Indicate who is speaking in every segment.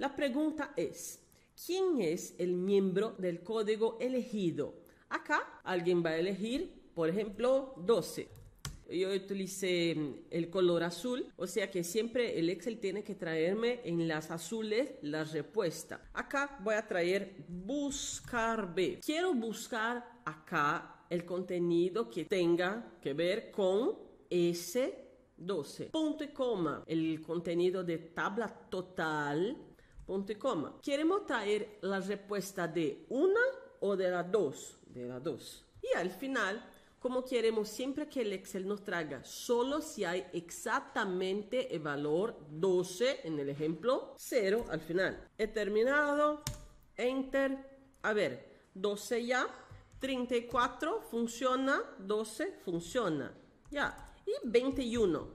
Speaker 1: La pregunta es, ¿quién es el miembro del código elegido? Acá alguien va a elegir, por ejemplo, 12. Yo utilicé mm, el color azul, o sea que siempre el Excel tiene que traerme en las azules la respuesta. Acá voy a traer buscar B. Quiero buscar acá el contenido que tenga que ver con ese 12. Punto y coma. El contenido de tabla total punto y coma. Queremos traer la respuesta de una o de la 2. de la dos. Y al final, como queremos siempre que el Excel nos traiga solo si hay exactamente el valor 12, en el ejemplo, 0 al final. He terminado, enter, a ver, 12 ya, 34 funciona, 12 funciona, ya. Y 21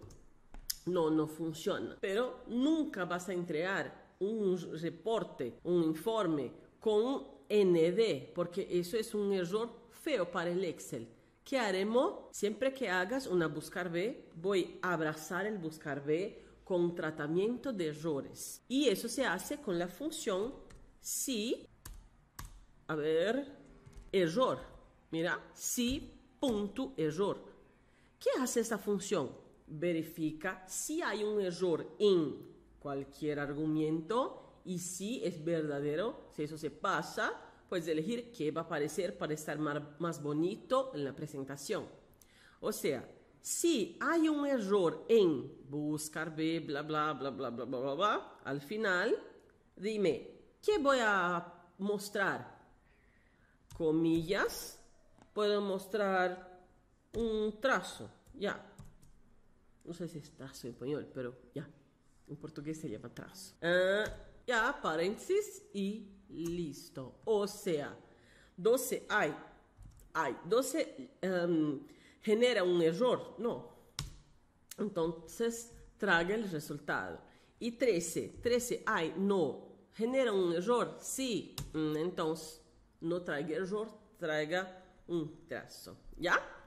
Speaker 1: no, no funciona, pero nunca vas a entregar un reporte, un informe con ND, porque eso es un error feo para el Excel. ¿Qué haremos? Siempre que hagas una buscar B, voy a abrazar el buscar B con tratamiento de errores. Y eso se hace con la función si, a ver, error. Mira, si punto error. ¿Qué hace esta función? Verifica si hay un error en cualquier argumento y si es verdadero, si eso se pasa, puedes elegir qué va a aparecer para estar más bonito en la presentación. O sea, si hay un error en buscar B, bla, bla, bla, bla, bla, bla, bla, bla, al final, dime, ¿qué voy a mostrar? Comillas, puedo mostrar un trazo, ya. No sé si es trazo en español, pero ya. Em português seria traço, trás. já, parênteses e listo. Ou seja, doce, ai, ai, doce um, genera um erro? Não. Então, traga o resultado. E 13, 13, ai, não. Genera um erro? Sim. Hum, então, não traga erro, traga um traço. Já?